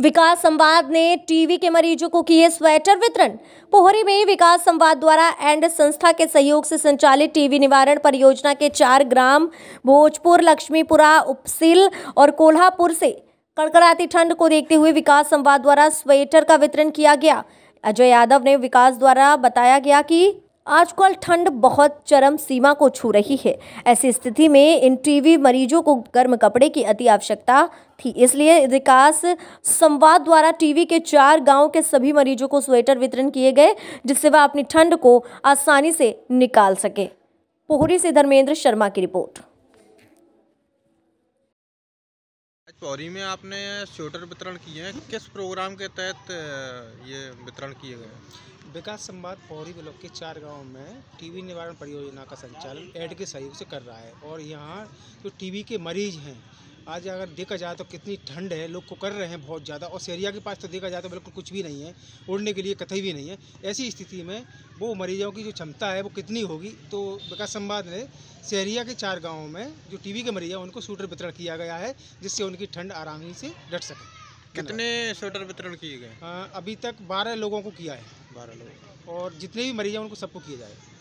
विकास संवाद ने टीवी के मरीजों को किए स्वेटर वितरण पोहरी में विकास संवाद द्वारा एंड संस्था के सहयोग से संचालित टीवी निवारण परियोजना के चार ग्राम भोजपुर लक्ष्मीपुरा उपसिल और कोल्हापुर से कड़कड़ाती ठंड को देखते हुए विकास संवाद द्वारा स्वेटर का वितरण किया गया अजय यादव ने विकास द्वारा बताया गया कि आजकल ठंड बहुत चरम सीमा को छू रही है ऐसी स्थिति में इन टीवी मरीजों को गर्म कपड़े की अति आवश्यकता थी इसलिए विकास संवाद द्वारा टीवी के चार गांव के सभी मरीजों को स्वेटर वितरण किए गए जिससे वह अपनी ठंड को आसानी से निकाल सके पोहरी से धर्मेंद्र शर्मा की रिपोर्ट पौरी में आपने स्वेटर वितरण किए हैं किस प्रोग्राम के तहत ये वितरण किए गए विकास संवाद पौरी ब्लॉक के चार गाँव में टीवी निवारण परियोजना का संचालन एड के सहयोग से कर रहा है और यहाँ जो तो टीबी के मरीज हैं आज अगर देखा जाए तो कितनी ठंड है लोग को कर रहे हैं बहुत ज़्यादा और सेरिया के पास तो देखा जाए तो बिल्कुल कुछ भी नहीं है उड़ने के लिए कतई भी नहीं है ऐसी स्थिति में वो मरीजों की जो क्षमता है वो कितनी होगी तो विकास संवाद ने सेरिया के चार गाँवों में जो टी के मरीज हैं उनको स्वेटर वितरण किया गया है जिससे उनकी ठंड आरामी से डट सके कितने स्वेटर वितरण किए गए अभी तक बारह लोगों को किया है बारह लोग और जितने भी मरीज हैं उनको सबको किया जाए